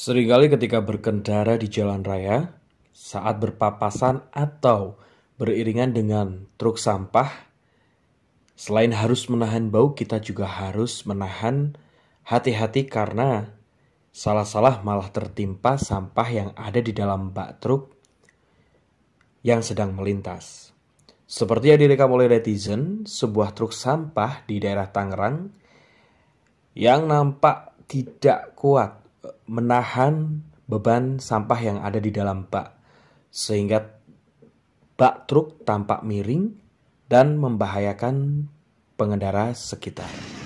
Seringkali ketika berkendara di jalan raya, saat berpapasan atau beriringan dengan truk sampah, selain harus menahan bau, kita juga harus menahan hati-hati karena salah-salah malah tertimpa sampah yang ada di dalam bak truk yang sedang melintas. Seperti yang direkam oleh netizen, sebuah truk sampah di daerah Tangerang yang nampak tidak kuat menahan beban sampah yang ada di dalam bak sehingga bak truk tampak miring dan membahayakan pengendara sekitar.